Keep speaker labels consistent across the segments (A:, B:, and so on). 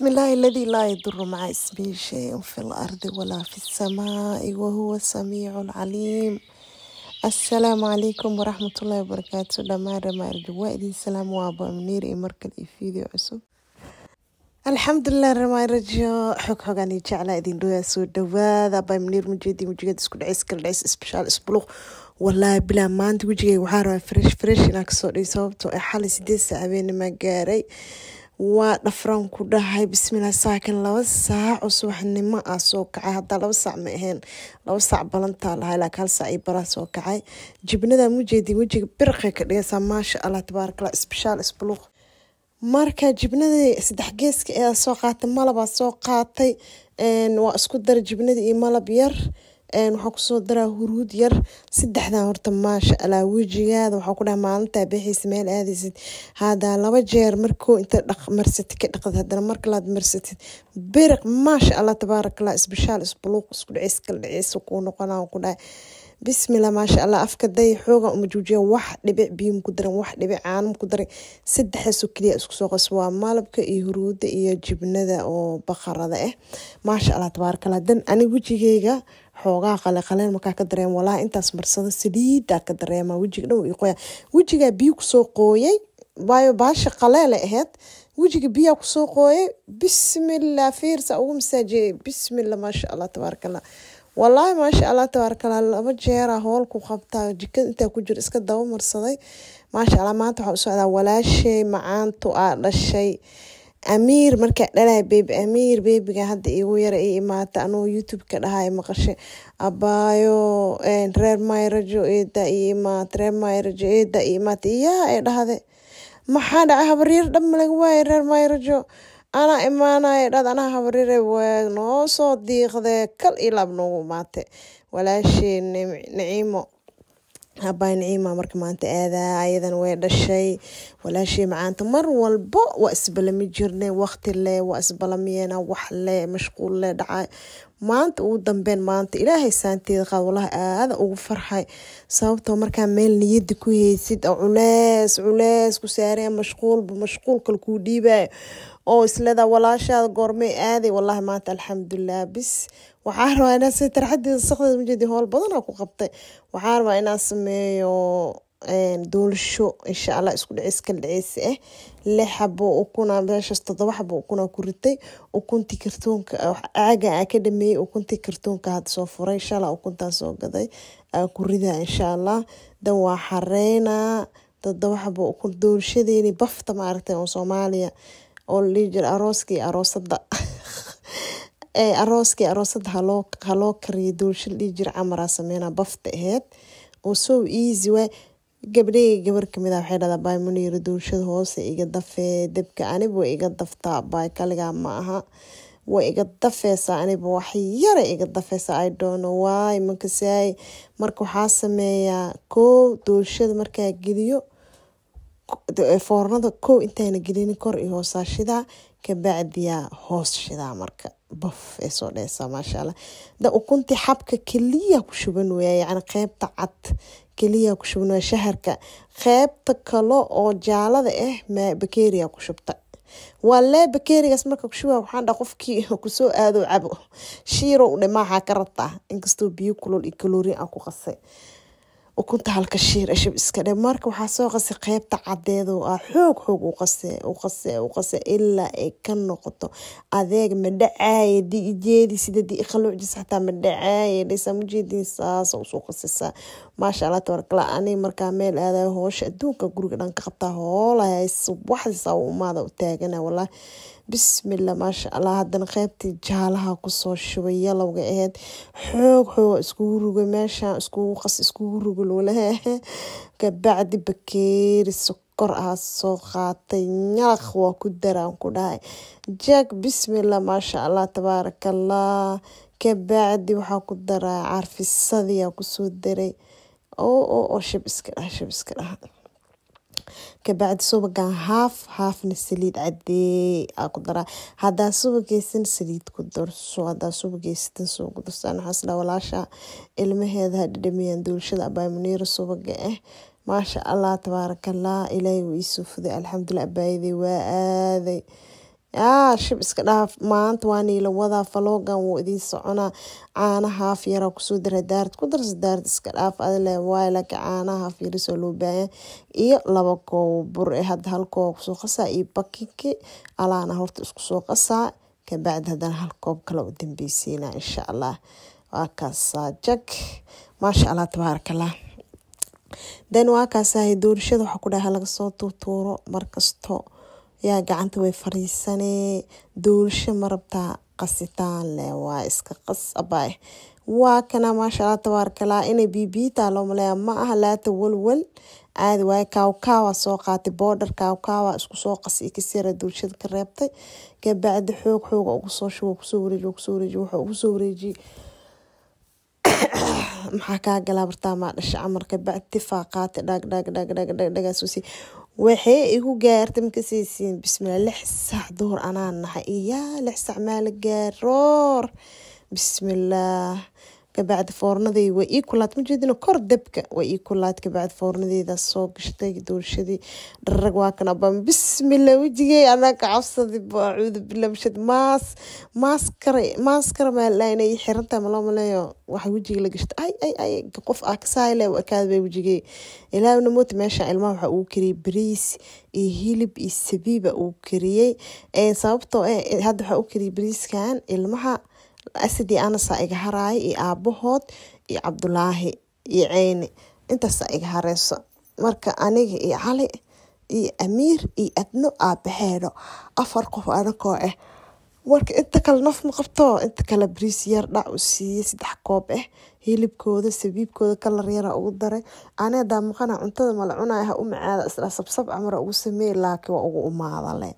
A: بسم الله الذي لا يضر مع اسمه شيء في الأرض ولا في السماء وهو السميع العليم السلام عليكم ورحمة الله وبركاته دمان رمارج وإذن سلام وابا منير إمركل إفيديو عسوب alxamdulilah ramarajo xog xogaan iyo jeclaa idin dhawaa soo dhawaada bay maniir mujeedi mujigeed isku dhaceys kala dhaceys isbishaal isbuluq walaahi bilaa maanta wejigay waxaa rabaa fresh fresh inaa kasoo dhigay sababtoo ee ah xalay sideed saac abeena maa gaaray waa dhafran ku dhahay bismillah saakin laba saac oo subaxnimo ah soo kacay haddaa laba saac ma aheen laba saac balantaa lahay laak hal saac iyo baraa soo kacay jibnadaa mujeedin wejiga birqay ka dhigaysaa maasha allah tabaarakallah isbishaal isbuluuq marka jibnadii saddex geeska ayaa soo qaatay malabaa soo qaatay waa isku dara jibnadii iyo malab yar waxaa kusoo daraa huruud yar saddexdan horta maasha allah wejigaada waxaa ku dhaha maalintaa bixaysa meel aadaysid hadaa laba jeer markoo inta dhaqmarsatid ka dhaqdid haddana marka marsatid biriq maasha allah tabaarakallah isbishaal isbuluuq isku dhicis kala dhicis kuu noqonaa ku dhaha bismillah maasha allah afka day xooga uma joojiya wax dhibic biyum ku daran wax dhibic caanum ku daran saddexdaasoo keliya isku qas waa maalabka iyo huruuda iyo jibnada oo baqarada ah eh. maasha allah tabaarakallah dan ani wejigeyga xoogaa qalaqaleen markaa ka dareem walaa intaas marsada saliidaa ka dareema wejiga dhow iyo qoya wejigaa biyo kusoo qooyay waayo baasha qaleele aheyd wejiga biyaa kusoo qooyay bismillah fiirsa ugu masaajiyey bismillah maasha allah tabaaraka allah walaahi maasha allah tabaaraka laba jeera howl ku qabtaa jikada intaa ku jiro iska daba marsaday maasha allah maanta waxaa u socdaa walaashay macaantu aa dhashay amiir marka dalayo bebi amiir bebiga hada igu yara i imaata anuu youtube-ka dhahay maqashe abayo reer mayrajo eeda i imaat reer mayrajo eeda i imaat iyaa ee dhahde maxaa dhaca habaryar dhanma laga waaye reer mayrajo ana imaanaya dhad anaa habaryare waag noo soo diiqde kal iyo laab noogu imaate walaashee naciimo abaay naciima marka maanta aadaa ayadan way dhashay walaashii macaanta mar walbo waa isbalami jirne waqti le waa isbalamiyeena wax le mashquul le dhacay maanta ugu dambeen maanta ilaahay saanteeda qaad walaha aada ugu farxay sababtoo markaa meel niyada ku heysid oo culees culees ku saareen mashquulba mashquul kale kuu dhiibaayo oo isleedaa walaashaada goormay aaday wallaahi maanta alxamdulilah bis waxaa rabaa inaan tarxadeeda sakdeeda majeedi howl badanaa ku qabtay waxaa rabaa inaan sameeyo doolasho insha allah isku dhicis kala dhiceysi ah eh? lix xabo ukuna meeshaas toddoba xabo ukuna ku ritay ukuntii kartoonka caaga aa ka dhameeyey ukuntii kartoonka hadda soo furay insha allah ukuntaas soo gaday aa ku ridaa insha allah dan waa xareynaa toddoba xabo ukun doolashadeeni bafta maaragtay oo soomaaliya oo la dhihi jira arooska iyo aroosadda haloo haloo kariyo doolasha la dhihi camaraa sameynaa bafta aheyd oo so easy waay gabdhey gabar kamid ah waxay dhahdaa baay muniiro duulshada hoose iga dafee debka anib way iga daftaa baay kaligaa ma aha way iga dafeysaa aniba wax yara iga dafeysaa ay doono waay mankasaay marka waxaa sameeyaa koow duulshada markaa geliyo foornada koow intaana gelini kor iyo hoosaa shidaa kabacdiyaa hoos shidaa marka baf ee soo dheysaa maasha da ukuntii xabka keliya ku shuban weeya yacni qeybta cad keliya ku shubnaa shaharka qaybta kale oo jaalada ah ma bakeeriya ku shubta waa lee bakerigaas marka kushuba waxaan dhaa qofkii kusoo aado cabo shiirow dhe maaxaa ka rabtaa inkastoo biyo kulol iyo kalooriin aan ku qasay ukunta halka shiir ashab iska dhe marka waxaa soo qasay qeybta cadeedoo oo ah xoog xoog uqase ilaa ay ka noqoto adeeg madhacaaye dijeedi sida diiqaluucdis xataa madhacaaye dhesamujeedin saasa usoo qasisaa maasha allah tabarkala ani markaa meel aadayo hoosha adduunka guriga dhan ka qabtaa hoolahay subaxdii saa u umaada u taagana walaa bismilla maasha allah haddana qeybtii jaalaha kusoo shubay yalowga aheyd xoog xooga iskugu ruga meeshaan iskugu qas iskugu ruga loolahehe kabacdi bakeeri sokor ah soo qaatay nyalaq waa ku daraan ku dhahay jack bismillah maasha allah tabaarakallah kabacdi waxaa ku daraa carfisadii kusoo daray oo oo oo shab iska dhaha shab iska dhaha kabacdi subagan haaf haafna saliid cadee aa ku daraa hadaa subageysan saliid ku darso hadaa subageysatan suba ku darso naxaasla walaasha ilmaheeda ha dhadhamiyaan duulashada abaamuniira subaga ah maasha allah tabaarakallah ilaahay wuu iisoo fuday alxamdulilah abaayaday waa aaday yaa ah, shib iska dhaaf maanta waa niila wadaa faloogan wuu idiin soconaa caanaha haf yaraa kusoo dara daarad ku darsa daarad iska dhaaf adile eh. waay laka caanaha haf yarisoo loo baahan iyo laba koob bur ee eh hadda hal kusoo qasaa iyo bakinki alaana horta isku soo qasaa kabacdi haddana hal koob kale u dambeysiina insha allah waa kaasaa jag maasha allah tabaarakallah den waa kaasahay doorashada waxaa ku dhaha lagasoo tuurtuuro markasto yaa gacanta way fariisanee doorsho marabtaa rabtaa qasitaanleh waa iska qasabaah waa kana maashaalla tabaarakalaa inay biibiitaa loo maleeya ma aha laata walwal caadi waaye kaawkaawa soo qaatay boodhar kaawkaawa isku soo qasi kasira dulshada ka reebtay kabacdi xoog xooga ugu soo shuba kusoo wareeji kusoo wareeji wuxuu ugu soo wareejiyey maxaa kaa galaa bartaa maa dhasha camar kabacdi qaatay dhag dhag dhag dhag dhag dhagaasuusi waxay igu gaarta makasaysiin bismillah lix saac duhur anaa nahay iyaa lix sac maala gaaroor gaar bismillaah kabacdi foornadeyda wa ii kulaad ma kor dabka waa ii kulaad kabacdi foornadeydaas soo gashtay doolshadii dharag waa kan abaan bismillah wejigey anaa ka cabsaday bacuudu bilabshad maas maaskara maaskara maalaa inay xirantahay maloo maleeyo waxaa wejiga la gashtay ay ay ay qof aa kasayle ekaada baa wejigey ilaahna moota meesha ilmaha waxaa ugu kariyey bariis iyo hilib iyo sabiiba uu kariyey sababtoo eh hadda waxaa u kariyey bariiskan ilmaha sidii anasa iga haraay iyo aabahood iyo cabdulaahi iyo ceyne intaasa iga hareyso marka aniga iyo cali iyo amiir iyo adno aabaheedo afar qof anakoo ah eh. marka inta kale naf ma qabto inta kale briis yar dhac u siiyey saddex koob ah hilibkooda sabiibkooda kalar yara ugu daray ani hadaa maqana cuntada mala cunaay ha u macaada isla sabsab camara ugu sameey laakiin waa ugu umaadale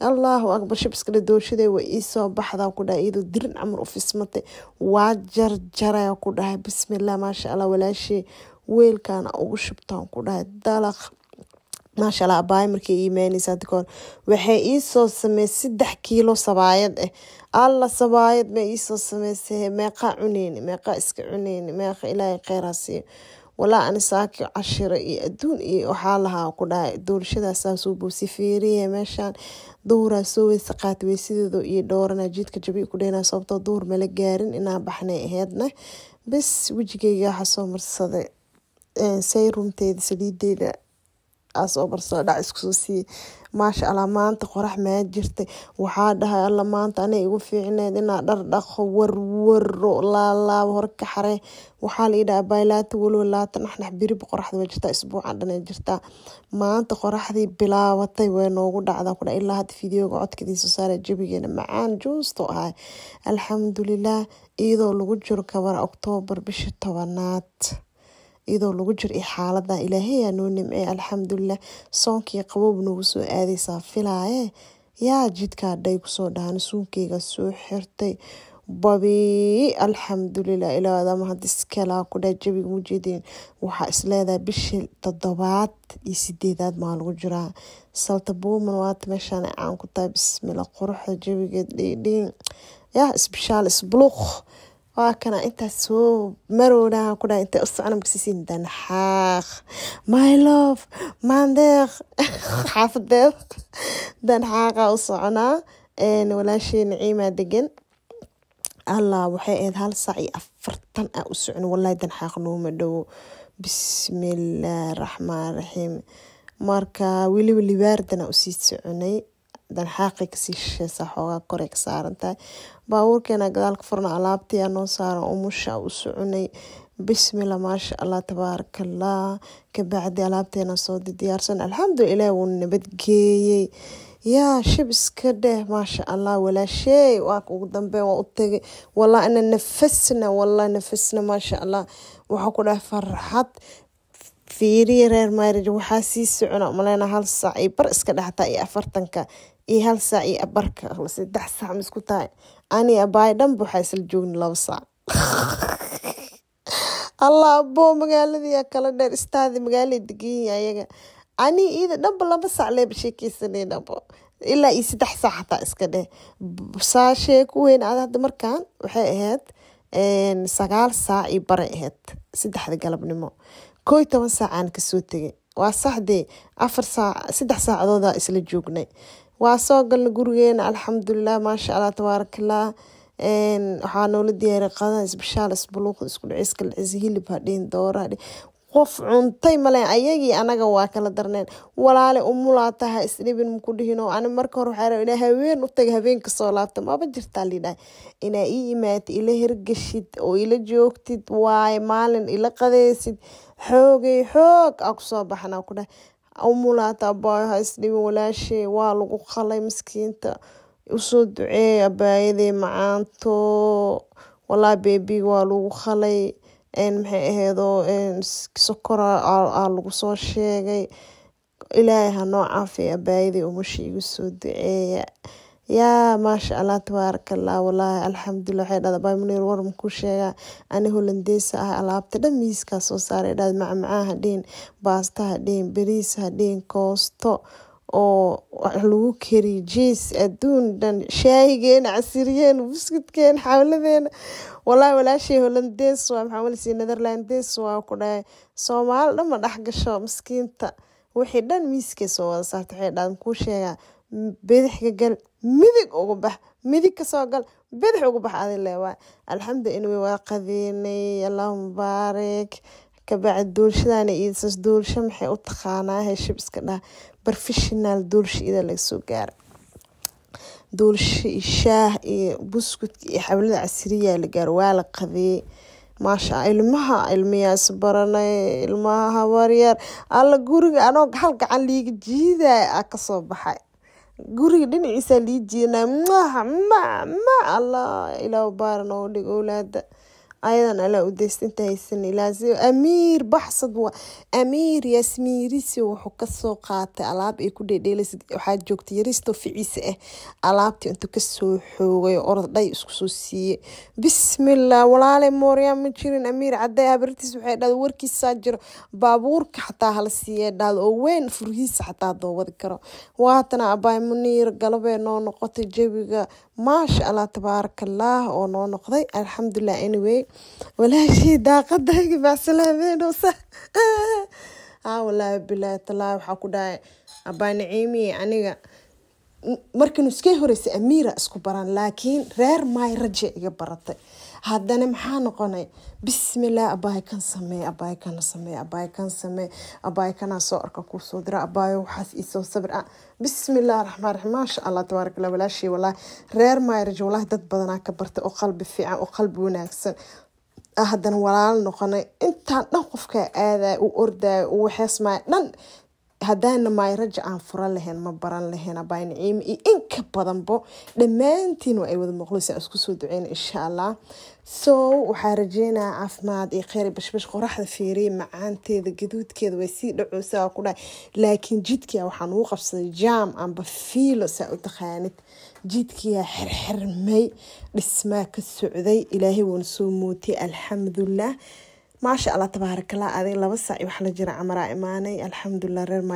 A: allaahu akbar shabiskale dooshadee waa ii soo baxdaa ku dhahay iyadoo dirin camar u fismatay waa jarjaraya ku dhahay bismillaah maasha allah walaashee weelkaana ugu shubtaan ku dhahay dalaq maasha allah abaaya markay iimaanaysaa dikoor waxay ii soo saddex kiilo sabaayad ah alla sabaayad ma ii sameysay meeqaa cuneyni meeqaa iska cuneyni meeqa ilaahay kheyraa siiyo walaa ani saaki cashiro iyo adduun iyo waxaa lahaa ku dhahay doolashadaasaasuu buusi meeshaan duhuraa soo weysa qaat weysadeedo iyo dhowrana jiidka jabi ku dheynaa sababtoo duhur mala gaarin inaa baxnay aheydna bes wejigeyga waxaa soo marsaday sayrumteeda saliideeda markaas oo barsaladhac iskusoo siiye maasha allah maanta qorax maa jirta waxaa dhahay alla maanta anay igu fiicneed inaa dhardhaqo warwaro laalaabo horka waxaa la idhaha baylaato walow laata naxnax birib qoraxda way jirtaa isbuucan dhanay jirtaa maanta qoraxdii bilaabatay way noogu dhacdaa kudha ilaa hadda fideoga codkadiisa saare jabigeena macaan juusto ahay alxamdulilah iyadoo lagu jiro kabara oktoobar bishii tobanaad iyadoo lagu jir i xaalada ilaahaya noo nimcey alxamdulilah soonkii qaboob noogu soo aadaysaa filaaye yaa jidkaa dhay kusoo dhahan suunkeyga soo xirtay babi alxamdulilah ilaa hadda iskalaa kudhaa jabiga mujeediin waxaa isleedahay bishii toddobaad iyo sideedaad maa lagu jiraa salta bowman waata meeshaan caan ku tahay bismila quruxda jabigeed dhiidhiin yaa isbishaal isbuluuq waa kana intaas soo marowna kudhaa intay u socona markasiisiin danxaaq my love maandeeq xaafadeed danxaaqa u soconaa walaashii naciimaa degan allah waxay ahayd hal saac iyo afartan a ah u socon walahi danxaaq nooma dhowo bismillaahi raxmaan raxiim marka weliba libaardana waardana usii soconay hadan xaaqi kasii shisheesa xoogaa korey ka saarantahay baabuurkeena gadaalka furna alaabtii anoo saara musha u soconay bismillah maasha allah tabaarakallah kabacdi alaabteena soo diyaarsan alxamdulilah wuu nabadgeeyey yaa shib iska dheh maasha allah walaashey waa ugu dambeyn waa u tagay walaa ana nafasna walaa nafasna maasha allah waxaa ku dhahay farxad fiiriya reer maarij waxaa sii socona maleyna hal saac iyo bar iska dhexta iyo afartanka iyo hal saac iyo abarka saddex saac maisku tahay ani abaayo dhanba waxaa isla joogna laba saac allah aboo magaaladiiyaa kala dheer istaadi magaalay deganya ayaga ani iida dhanba laba saac leeba sheekeysaneen abo ilaa iyo saddex saac xataa iska dheh saashee ku weyn ad hadda markaan waxay ahayd sagaal saac iyo bare ahayd saddexda galabnimo koo toban saacaan kasoo tegay waa saxdee afar saac saddex saacadoodaa isla joognay waa soo galna gurigeena alxamdulilah maasha allah tabaarakallah waxaa diyaari qadan isbashaal isbaluuq iskudhcis hilib hadhin dooro hadhin qof cuntay male ayagii anaga waa kala darneen walaale umulaataha isdhibin makudhihinoo ani marka hore waxaa inaa haween u taga habeenka soo laabta maba jirtaa liidhahay inaa ii imaatid ila hirgashid oo ila joogtid waaye maalin ila qadeysid xoogay xoog aa kusoo baxanaa ku dhahay umulaata abayo ha isdhibin walaashay waa lagu qalay miskiinta usoo duceey abaayadey macaanto walaa bebiga waa lagu qalay maxay aheedo sokora aa lagu soo sheegay ilaahay hanoo caafiya abaayadey umasha igu soo duceeya yaa maasha allah tabaaraka allah walaahi alxamdulilah waxay dhahda baimunir war makuu sheegaa ani holandeesa ah alaabta dhan miiskaa soo saaray dhahda macmacaa hadhiin baasta hadhiin bariis hadhiin koosto oo lagu keri jiis adduun dhan shaayigeena casiriyeen buskudkeena xawladeena walaahi walaashay holandees waa maxaa netherlandes waa ku soomaali dhan ma dhex gasho maskiinta wixii dhan miiskay soo wada saarta waxay dhahda makuu sheegaa bidixka gal midig ugu bax midig kasoo gal bidix ugu bax adi leewaa alxamdu inwi waa qadiinay allahuma baarik kabacdi duulshadaana iidsas duulsho maxay u taqaanaa heshib iska dhaha barofeshonaal duulsha ida lagasoo gaara duulsha iyo shaah iyo buskudka iyo xablada casiriyaa la gaaro waa la qadiyey maashaa ilmaha ilmiyaas baranay ilmaha habaryar alla guriga anoog hal gacan liiga jiida a kasoo baxay guriga dhinaciisa liijiyanaa mah ma ma allah ilaa baaran oo dhig owlaada ayadan alla u deysta inta haysan amiir baxsad amiir yaasmiirisi wuxuu kasoo qaatay alaab ay ku dhedheelaysa waxaa joogtay yaristo ficiise ah alaabtii intuu kasoo xoogay orod isku soo siiyey bismillah walaale mooryaa ma jirin amiir caday habartiis waxay dhahda warkiisaa jiro baabuurka xataa hala siiyee dhahda oo weyn furhiisa xataa hadoo karo waatana abaay muniir galabee noo noqotay jawiga maasha allah tabaarakallaah oo noo noqday alxamdulilah anyway walaashii daaqadayga bacsalaameenoo sa haa ah, walaahi bilaahi tallaahi waxaa ku dhahay abaa naciimiye aniga markan iskay horeysay amiira isku baran laakiin reer maay raja iga baratay haddana maxaa noqonay bismillaah abaay kan samee abaay kana samee abaay kan samee abaay kanaa soo arka kuu dira abaayo waxaas isoo sabir ah bismillaah raxmaan raxiim maasha allah tabaaraka walaashii walaahi reer maay raja walaahi dad badanaa ka bartay oo qalbi fiican oo qalbi wanaagsan haddana walaal noqonay intaan dhan qofka aadaya u ordaayo u waxeesmaayo dhan haddaana maayraja aan fura lahayn ma baran lahayn abay iyo inka badanbo dhammaantiin ay wada muuqlaysa aan isku soo duceyna insha allah so waxaa rajeynayaa caafimaad iyo kheyr bashbash qoraxda feeriye macaanteeda gaduudkeeda way sii dhacoosaa ku dhahay laakiin jidkaa waxaan ugu qabsaday jaam amba fiilo saa u taqaanid jidkiyaa xirxirmay dhismaa ka socday ilaahay wuuna soo muutay alxamdulilah maasha allah tabaarakallah aday laba saaci wax la jira camaraa imaanay alxamdulilah reer